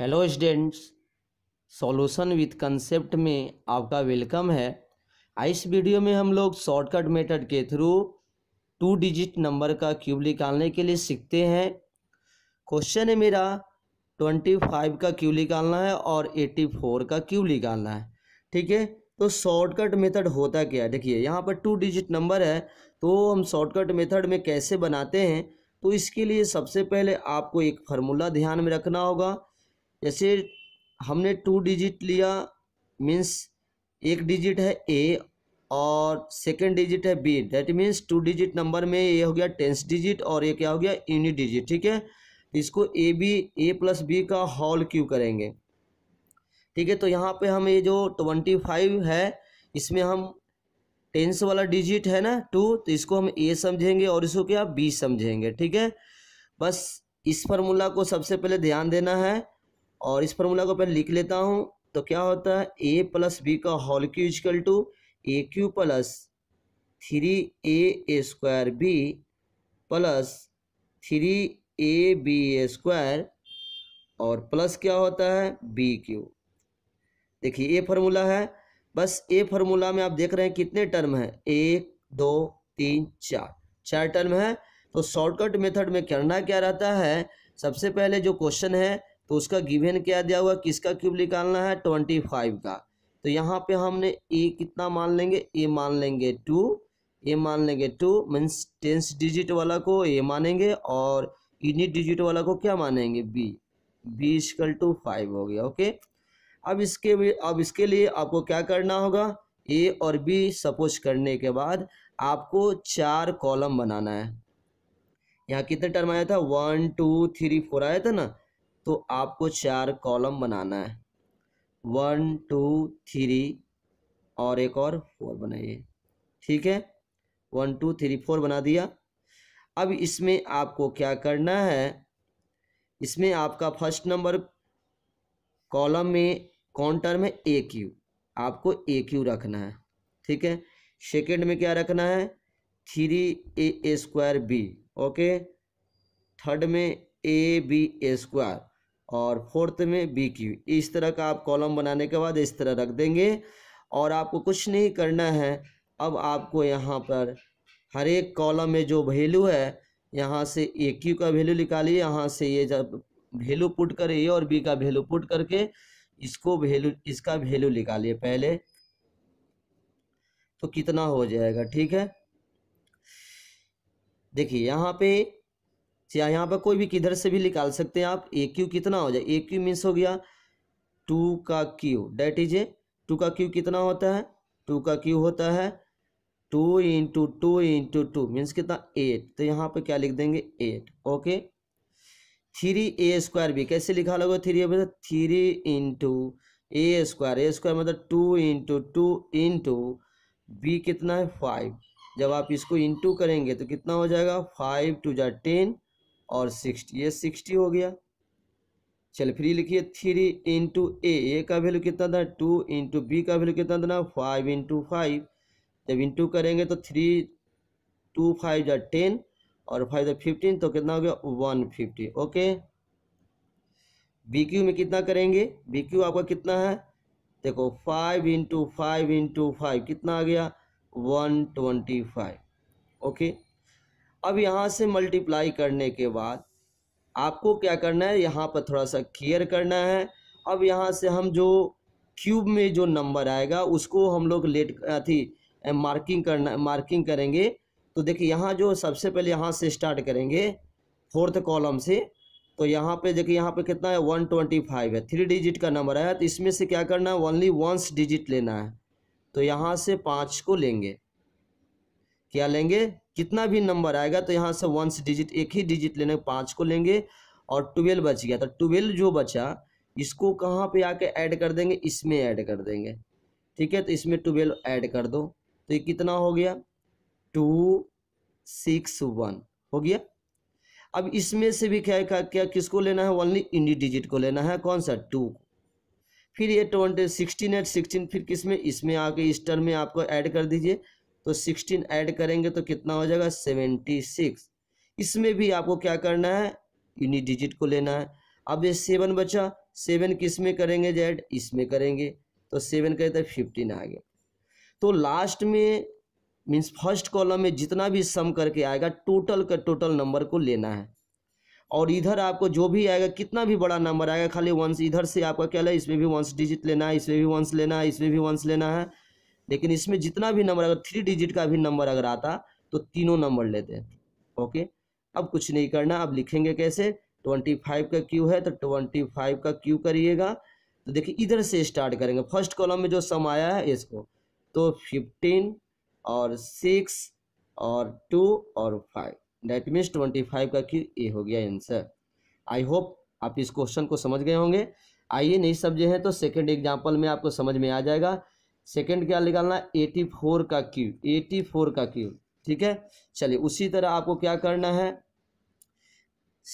hello students solution with concept में आपका welcome है इस वीडियो में हम लोग शॉर्टकट मेथड के थ्रू टू डिजिट नंबर का क्यूब निकालने के लिए सीखते हैं क्वेश्चन है मेरा ट्वेंटी फाइव का क्यूब निकालना है और एट्टी फोर का क्यूब निकालना है ठीक है तो शॉर्टकट मेथड होता क्या है देखिए यहाँ पर टू डिजिट नंबर है तो हम शॉर्टकट मेथड में कैसे बनाते हैं तो इसके लिए सबसे पहले आपको एक फार्मूला ध्यान में रखना होगा जैसे हमने टू डिजिट लिया मीन्स एक डिजिट है ए और सेकेंड डिजिट है B that means two digit number में ये हो गया टेंस डिजिट और ये क्या हो गया यूनिट डिजिट ठीक है इसको A B A plus B का हॉल क्यू करेंगे ठीक है तो यहाँ पे हम ये जो ट्वेंटी फाइव है इसमें हम टेंस वाला डिजिट है ना टू तो इसको हम ए समझेंगे और इसको क्या बी समझेंगे ठीक है बस इस फार्मूला को सबसे पहले ध्यान देना है और इस फार्मूला को पहले लिख लेता हूँ तो क्या होता है ए प्लस बी का whole cube is equal to A cube plus three A A square B plus three A B A square और प्लस क्या होता है बी क्यू देखिए ये फार्मूला है बस ए फार्मूला में आप देख रहे हैं कितने टर्म हैं एक दो तीन चार चार टर्म है तो शॉर्टकट मेथड में करना क्या रहता है सबसे पहले जो क्वेश्चन है तो उसका गिवेन क्या दिया हुआ किसका क्यूब निकालना है ट्वेंटी फाइव का तो यहाँ पे हमने ए कितना मान लेंगे ए मान लेंगे टू ए मान लेंगे टू मीन्स टेंस डिजिट वाला को ए मानेंगे और यूनिट डिजिट वाला को क्या मानेंगे B B is equal to five हो गया ओके अब इसके अब इसके लिए आपको क्या करना होगा ए और बी सपोज करने के बाद आपको चार कॉलम बनाना है यहाँ कितने टर्म आया था वन टू थ्री फोर आया था ना तो आपको चार कॉलम बनाना है वन टू थ्री और एक और फोर बनाइए ठीक है वन टू थ्री फोर बना दिया अब इसमें आपको क्या करना है इसमें आपका फर्स्ट नंबर कॉलम में काउंटर में ए क्यू आपको ए क्यू रखना है ठीक है सेकेंड में क्या रखना है three A square B okay third में ए बी स्क्वायर और फोर्थ में बी क्यू इस तरह का आप कॉलम बनाने के बाद इस तरह रख देंगे और आपको कुछ नहीं करना है अब आपको यहाँ पर हर एक कॉलम में जो वैल्यू है यहाँ से ए क्यू का वैल्यू निकालिए यहाँ से ये जब वैल्यू पुट करिए और बी का वैल्यू पुट करके इसको वैल्यू इसका वैल्यू निकालिए पहले तो कितना हो जाएगा ठीक है देखिए यहाँ पे चाहे यहाँ पर कोई भी किधर से भी निकाल सकते हैं आप ए क्यू कितना हो जाए ए क्यू मीन्स हो गया टू का cube that is A two का क्यू कितना होता है टू का क्यू होता है two into two into two means कितना एट तो यहाँ पर क्या लिख देंगे eight okay three A square भी कैसे लिखा लोगे three A three into A square A square मतलब two into two into B कितना है फाइव जब आप इसको इंटू करेंगे तो कितना हो जाएगा फाइव टू जा टेन और सिक्सटी ये सिक्सटी हो गया चल फिर लिखिए थ्री इंटू ए ए का वैल्यू कितना था टू इंटू बी का वैल्यू कितना था ना फाइव इंटू फाइव जब इंटू करेंगे तो थ्री टू फाइव या टेन और फाइव या फिफ्टीन तो कितना हो गया one fifty okay B cube में कितना करेंगे बी क्यू आपका कितना है देखो five into five into five कितना आ गया वन ट्वेंटी फाइव ओके अब यहाँ से मल्टीप्लाई करने के बाद आपको क्या करना है यहाँ पर थोड़ा सा क्लियर करना है अब यहाँ से हम जो क्यूब में जो नंबर आएगा उसको हम लोग लेट अथी मार्किंग करना मार्किंग करेंगे तो देखिए यहाँ जो सबसे पहले यहाँ से स्टार्ट करेंगे फोर्थ कॉलम से तो यहाँ पे देखिए यहाँ पे कितना है वन ट्वेंटी फाइव है थ्री डिजिट का नंबर आया तो इसमें से क्या करना है ओनली वंस डिजिट लेना है तो यहाँ से पाँच को लेंगे क्या लेंगे कितना भी नंबर आएगा तो यहाँ से वन से डिजिट एक ही डिजिट लेने पाँच को लेंगे और ट्वेल्व बच गया तो ट्वेल्व जो बचा इसको कहाँ पे आके ऐड कर देंगे इसमें ऐड कर देंगे ठीक है तो इसमें ट्वेल्व ऐड कर दो तो ये कितना हो गया टू सिक्स वन हो गया अब इसमें से भी क्या क्या, क्या किसको लेना है ओनली इंडी डिजिट को लेना है कौन सा टू फिर ये ट्वेंटी सिक्सटीन एट सिक्सटीन फिर किस में इसमें आके इस टर्म में आपको ऐड कर दीजिए तो सिक्सटीन ऐड करेंगे तो कितना हो जाएगा सेवेंटी सिक्स इसमें भी आपको क्या करना है यूनिट डिजिट को लेना है अब ये सेवन बचा सेवन किस में करेंगे जेड इसमें करेंगे तो सेवन कहते तो फिफ्टीन आ गया तो लास्ट में मीन्स फर्स्ट कॉलम में जितना भी सम करके आएगा टोटल का टोटल नंबर को लेना है और इधर आपको जो भी आएगा कितना भी बड़ा नंबर आएगा खाली वंस इधर से आपका क्या है इसमें भी वंस डिजिट लेना है इसमें भी वंस लेना है इसमें भी वंस लेना है लेकिन इसमें जितना भी नंबर अगर थ्री डिजिट का भी नंबर अगर आता तो तीनों नंबर लेते ओके अब कुछ नहीं करना अब लिखेंगे कैसे ट्वेंटी फाइव का क्यू है तो ट्वेंटी फाइव का क्यू करिएगा तो देखिए इधर से स्टार्ट करेंगे फर्स्ट कॉलम में जो सम आया है इसको तो फिफ्टीन और सिक्स और टू और five that means twenty five का क्यू ए हो गया आंसर आई होप आप इस क्वेश्चन को समझ गए होंगे आइए नहीं समझे हैं तो सेकेंड एग्जाम्पल में आपको समझ में आ जाएगा सेकंड क्या निकालना है एटी फोर का क्यूब एटी फोर का क्यूब ठीक है चलिए उसी तरह आपको क्या करना है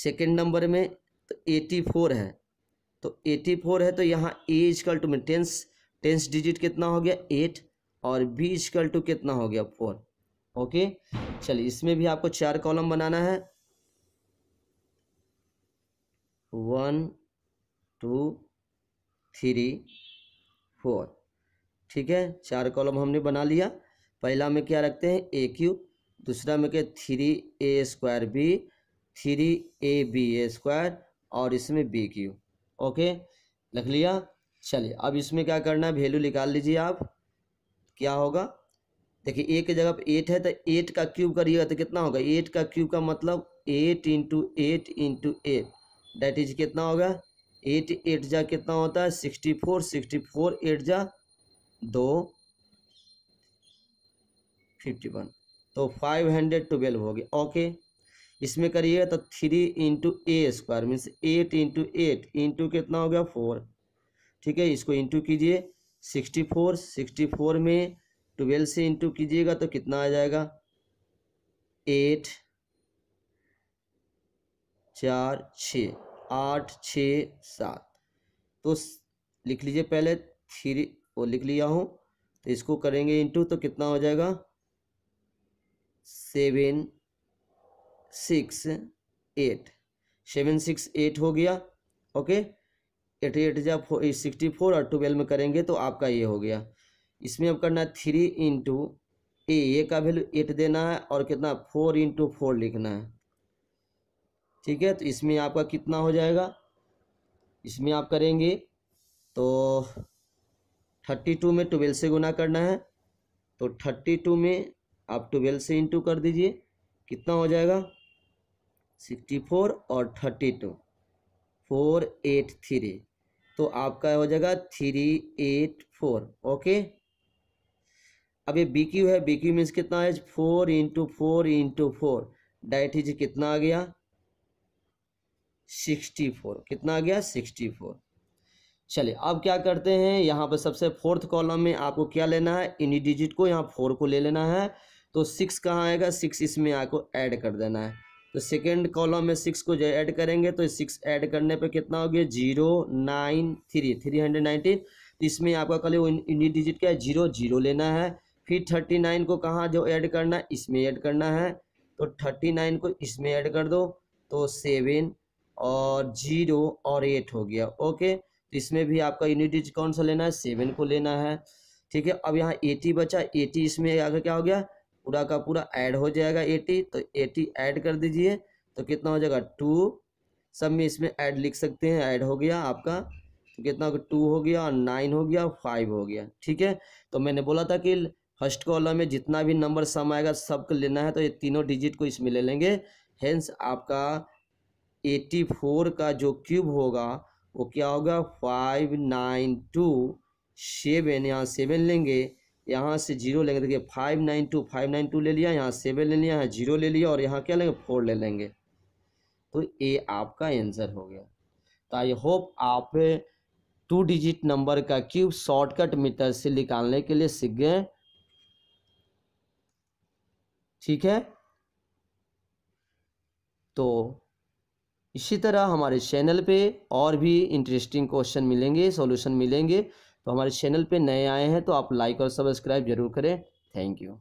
सेकंड नंबर में तो एटी फोर है तो एटी फोर है तो यहाँ ए इजकल टू में टेंस टेंस डिजिट कितना हो गया एट और बी इजकल टू कितना हो गया फोर ओके चलिए इसमें भी आपको चार कॉलम बनाना है वन टू थ्री फोर ठीक है चार कॉलम हमने बना लिया पहला में क्या रखते हैं ए क्यू दूसरा में क्या three A square B three A B A square और इसमें बी क्यू ओके लिख लिया चलिए अब इसमें क्या करना है वैल्यू निकाल लीजिए आप क्या होगा देखिए एक की जगह पर एट है तो एट का क्यूब करिएगा तो कितना होगा एट का क्यूब का मतलब eight into eight into eight that is कितना होगा एट एट जा कितना होता है sixty four sixty four eight जा दो फिफ्टी वन तो फाइव हंड्रेड ट्वेल्व हो गया ओके इसमें करिए तो three into A square means eight into eight into कितना हो गया फोर ठीक है इसको इंटू कीजिए सिक्सटी फोर सिक्सटी फोर में ट्वेल्व से इंटू कीजिएगा तो कितना आ जाएगा एट चार छ आठ छ सात तो लिख लीजिए पहले थ्री वो लिख लिया हूँ तो इसको करेंगे इंटू तो कितना हो जाएगा seven six eight seven six eight हो गया ओके एटी एट जब सिक्सटी फोर और ट्वेल्व में करेंगे तो आपका ये हो गया इसमें अब करना है थ्री इंटू ए ए का वैल्यू एट देना है और कितना फोर इंटू फोर लिखना है ठीक है तो इसमें आपका कितना हो जाएगा इसमें आप करेंगे तो थर्टी टू में ट्वेल्व से गुना करना है तो थर्टी टू में आप ट्वेल्व से इंटू कर दीजिए कितना हो जाएगा सिक्सटी फोर और thirty two four eight three तो आपका हो जाएगा थ्री एट फोर ओके अब ये बी क्यू है बी क्यू मीन्स कितना है four into four into four that is कितना आ गया सिक्सटी फोर कितना आ गया सिक्सटी फोर चलिए अब क्या करते हैं यहाँ पर सबसे फोर्थ कॉलम में आपको क्या लेना है इन्हीं डिजिट को यहाँ फोर को ले लेना है तो सिक्स कहाँ आएगा सिक्स इसमें आपको ऐड कर देना है तो सेकेंड कॉलम में सिक्स को जो ऐड करेंगे तो सिक्स ऐड करने पे कितना हो गया zero nine three three hundred nineteen तो इसमें आपका कल इन्हीं डिजिट क्या है जीरो जीरो लेना है फिर थर्टी नाइन को कहाँ जो ऐड करना है इसमें ऐड करना है तो थर्टी नाइन को इसमें ऐड कर दो तो सेवन और जीरो और एट हो गया ओके इसमें भी आपका यूनिट डिजिट कौन सा लेना है सेवन को लेना है ठीक है अब यहाँ एटी बचा एटी इसमें आगे क्या हो गया पूरा का पूरा ऐड हो जाएगा एटी तो एटी ऐड कर दीजिए तो कितना हो जाएगा टू सब में इसमें ऐड लिख सकते हैं ऐड हो गया आपका तो कितना टू हो गया और नाइन हो गया फाइव हो गया ठीक है तो मैंने बोला था कि फर्स्ट कॉलम में जितना भी नंबर सम आएगा सबको लेना है तो ये तीनों डिजिट को इसमें ले लेंगे हेंस आपका एटी फोर का जो क्यूब होगा वो क्या होगा फाइव नाइन टू सेवन यहाँ सेवन लेंगे यहाँ से जीरो लेंगे देखिए five nine two five nine two ले लिया यहाँ सेवन ले लिया यहाँ जीरो ले लिया और यहाँ क्या लेंगे फोर ले लेंगे तो ये आपका आंसर हो गया तो आई होप आप टू डिजिट नंबर का क्यूब शॉर्टकट मीटर से निकालने के लिए सीख गए ठीक है तो इसी तरह हमारे चैनल पे और भी इंटरेस्टिंग क्वेश्चन मिलेंगे सॉल्यूशन मिलेंगे तो हमारे चैनल पे नए आए हैं तो आप लाइक और सब्सक्राइब जरूर करें थैंक यू